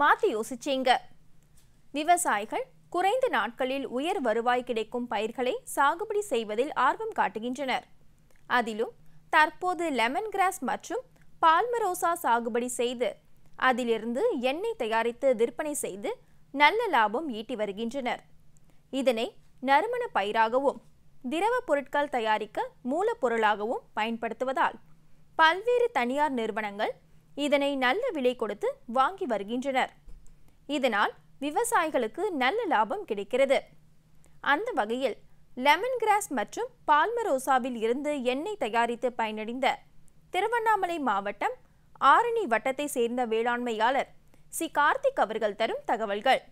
மாற்றி யோசிச்சீங்க விவசாயிகள் குறைந்த நாட்களில் உயர் வருவாய் கிடைக்கும் பயிர்களை சாகுபடி செய்வதில் ஆர்வம் காட்டுகின்றனர் அதிலும் தற்போது லெமன் கிராஸ் மற்றும் பால்மரோசா சாகுபடி செய்து அதிலிருந்து எண்ணெய் தயாரித்து விற்பனை செய்து நல்ல லாபம் ஈட்டி வருகின்றனர் இதனை நறுமண பயிராகவும் திரவ பொருட்கள் தயாரிக்க மூலப்பொருளாகவும் பயன்படுத்துவதால் பல்வேறு தனியார் நிறுவனங்கள் இதனை நல்ல விலை கொடுத்து வாங்கி வருகின்றனர் இதனால் விவசாயிகளுக்கு நல்ல லாபம் கிடைக்கிறது அந்த வகையில் லெமன் கிராஸ் மற்றும் பால்மரோசாவில் இருந்து எண்ணெய் தயாரித்து பயனடைந்த திருவண்ணாமலை மாவட்டம் ஆரணி வட்டத்தை சேர்ந்த வேளாண்மையாளர் சி கார்த்திக் அவர்கள் தரும் தகவல்கள்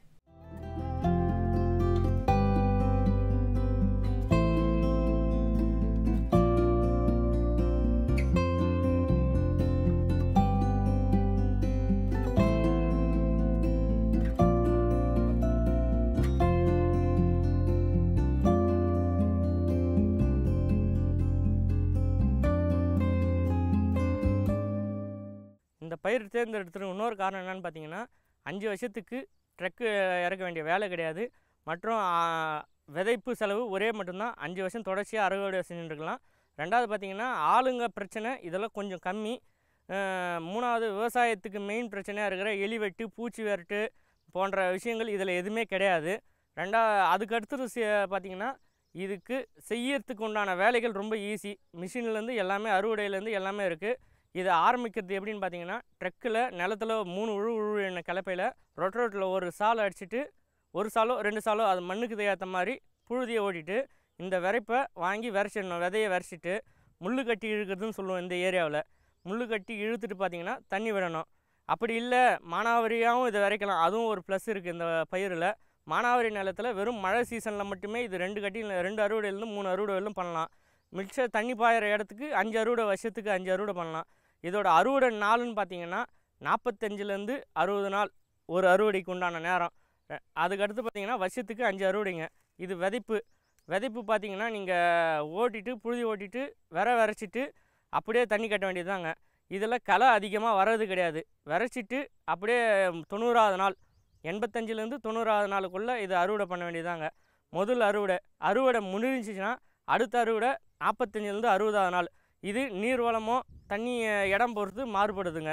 பயிர் தேர்ந்தெடுத்துட்டு இன்னொரு காரணம் என்னென்னு பார்த்தீங்கன்னா அஞ்சு வருஷத்துக்கு ட்ரக்கு இறக்க வேண்டிய வேலை கிடையாது மற்றும் விதைப்பு செலவு ஒரே மட்டும்தான் அஞ்சு வருஷம் தொடர்ச்சியாக அறுவடை செஞ்சுருக்கலாம் ரெண்டாவது பார்த்திங்கன்னா ஆளுங்க பிரச்சனை இதெல்லாம் கொஞ்சம் கம்மி மூணாவது விவசாயத்துக்கு மெயின் பிரச்சனையாக இருக்கிற எலி வெட்டு பூச்சி வெரட்டு போன்ற விஷயங்கள் இதில் எதுவுமே கிடையாது ரெண்டா அதுக்கடுத்தது பார்த்திங்கன்னா இதுக்கு செய்யறதுக்கு உண்டான வேலைகள் ரொம்ப ஈஸி மிஷின்லேருந்து எல்லாமே அறுவடையிலேருந்து எல்லாமே இருக்குது இதை ஆரம்பிக்கிறது எப்படின்னு பார்த்தீங்கன்னா ட்ரக்கில் நிலத்தில் மூணு உழு உழு என்ன கலப்பையில் ரொட்டரோட்டில் ஒரு சாலை அடிச்சுட்டு ஒரு சாலோ ரெண்டு சாலோ அது மண்ணுக்கு ஏற்ற மாதிரி புழுதியை ஓட்டிட்டு இந்த விரைப்பை வாங்கி விரைச்சிடணும் விதையை விரைச்சிட்டு முள்ளு கட்டி இழுக்கிறதுன்னு சொல்லுவோம் இந்த ஏரியாவில் முள்ளு கட்டி இழுத்துட்டு பார்த்திங்கன்னா தண்ணி விடணும் அப்படி இல்லை மானாவரியாகவும் இதை விரைக்கலாம் அதுவும் ஒரு ப்ளஸ் இருக்குது இந்த பயிரில் மானாவரி நிலத்தில் வெறும் மழை சீசனில் மட்டுமே இது ரெண்டு கட்டி ரெண்டு அறுவடையிலேருந்து மூணு அறுவடையிலும் பண்ணலாம் மிக்சர் தண்ணி பாயிற இடத்துக்கு அஞ்சு அறுவடை வருஷத்துக்கு அஞ்சு அறுவடை பண்ணலாம் இதோட அறுவடை நாள்னு பார்த்தீங்கன்னா நாற்பத்தஞ்சிலேருந்து அறுபது நாள் ஒரு அறுவடைக்கு உண்டான நேரம் அதுக்கடுத்து பார்த்தீங்கன்னா வருஷத்துக்கு அஞ்சு அறுவடைங்க இது விதைப்பு விதைப்பு பார்த்தீங்கன்னா நீங்கள் ஓட்டிட்டு புழுதி ஓட்டிட்டு விர விரைச்சிட்டு அப்படியே தண்ணி கட்ட வேண்டியது இதில் களை அதிகமாக வர்றது கிடையாது விரைச்சிட்டு அப்படியே தொண்ணூறாவது நாள் எண்பத்தஞ்சிலேருந்து தொண்ணூறாவது நாளுக்குள்ளே இது அறுவடை பண்ண வேண்டியதாங்க முதல் அறுவடை அறுவடை முன்னிருந்துச்சுன்னா அடுத்த அறுவடை நாற்பத்தஞ்சிலேருந்து அறுபதாவது நாள் இது நீர் வளமோ தண்ணி இடம் பொறுத்து மாறுபடுதுங்க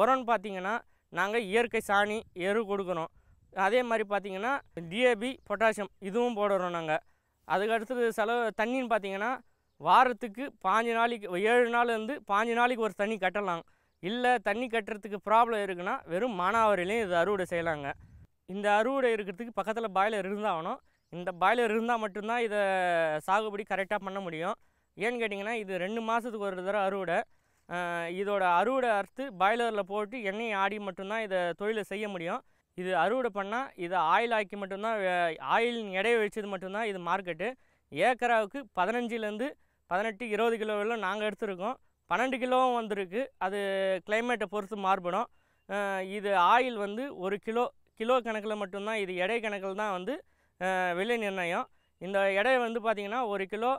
உரம்னு பார்த்திங்கன்னா நாங்கள் இயற்கை சாணி எரு கொடுக்குறோம் அதே மாதிரி பார்த்திங்கன்னா டிஏபி பொட்டாசியம் இதுவும் போடுறோம் நாங்கள் அதுக்கு அடுத்தது செலவு தண்ணின்னு பார்த்திங்கன்னா வாரத்துக்கு பாஞ்சு நாளைக்கு ஏழு நாள் வந்து பாஞ்சு நாளைக்கு ஒரு தண்ணி கட்டலாம் இல்லை தண்ணி கட்டுறதுக்கு ப்ராப்ளம் இருக்குன்னா வெறும் மானாவரிலையும் இது அறுவடை செய்யலாங்க இந்த அறுவடை இருக்கிறதுக்கு பக்கத்தில் பாய்லர் இருந்தாகணும் இந்த பாய்லர் இருந்தால் மட்டும்தான் இதை சாகுபடி கரெக்டாக பண்ண முடியும் ஏன்னு கேட்டிங்கன்னா இது ரெண்டு மாதத்துக்கு ஒரு தடவை அறுவடை இதோட அறுவடை அறுத்து பாய்லரில் போட்டு எண்ணெய் ஆடி மட்டும்தான் இதை தொழிலை செய்ய முடியும் இது அறுவடை பண்ணால் இதை ஆயில் ஆக்கி மட்டும்தான் ஆயிலின் எடையை வச்சது மட்டும்தான் இது மார்க்கெட்டு ஏக்கராவுக்கு பதினஞ்சுலேருந்து பதினெட்டு இருபது கிலோவில் நாங்கள் எடுத்துருக்கோம் பன்னெண்டு கிலோவும் வந்திருக்கு அது கிளைமேட்டை பொறுத்து மாறுபடும் இது ஆயில் வந்து ஒரு கிலோ கிலோ கணக்கில் மட்டும்தான் இது எடை கணக்கில் தான் வந்து விலை நிர்ணயம் இந்த எடை வந்து பார்த்திங்கன்னா ஒரு கிலோ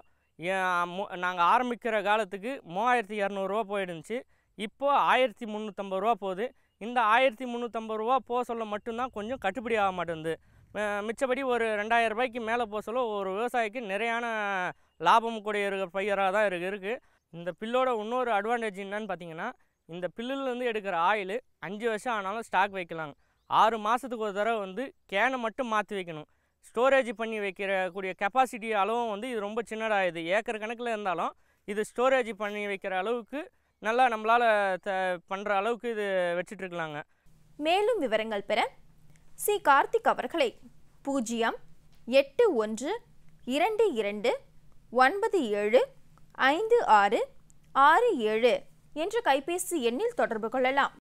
நாங்கள் ஆரம்பிக்கிற காலத்துக்கு மூவாயிரத்தி இரநூறுவா போயிடுச்சு இப்போது ஆயிரத்தி முந்நூற்றம்பது ரூபா போகுது இந்த ஆயிரத்தி முந்நூற்றம்பது ரூபா போக சொல்ல மட்டும்தான் கொஞ்சம் கட்டுப்படி ஆக மாட்டேங்குது மிச்சப்படி ஒரு ரெண்டாயிரம் ரூபாய்க்கு மேலே போக சொல்ல ஒரு விவசாயிக்கு நிறையான லாபம் கூட இருக்கிற பயிராக தான் இருக்குது இருக்குது இந்த பில்லோட இன்னொரு அட்வான்டேஜ் என்னன்னு பார்த்தீங்கன்னா இந்த பில்லுலேருந்து எடுக்கிற ஆயில் அஞ்சு வருஷம் ஆனாலும் ஸ்டாக் வைக்கலாங்க ஆறு மாதத்துக்கு ஒரு தடவை வந்து கேனை மட்டும் மாற்றி வைக்கணும் ஸ்டோரேஜ் பண்ணி வைக்கிற கூடிய கெப்பாசிட்டி அளவும் வந்து இது ரொம்ப சின்னதாக இது ஏக்கர் கணக்கில் இருந்தாலும் இது ஸ்டோரேஜ் பண்ணி வைக்கிற அளவுக்கு நல்லா நம்மளால் த பண்ணுற அளவுக்கு இது வச்சிட்ருக்கலாங்க மேலும் விவரங்கள் பெற சி கார்த்திக் அவர்களை பூஜ்ஜியம் எட்டு ஒன்று இரண்டு இரண்டு ஒன்பது ஏழு ஐந்து ஆறு ஆறு ஏழு என்ற கைபேசி எண்ணில் தொடர்பு கொள்ளலாம்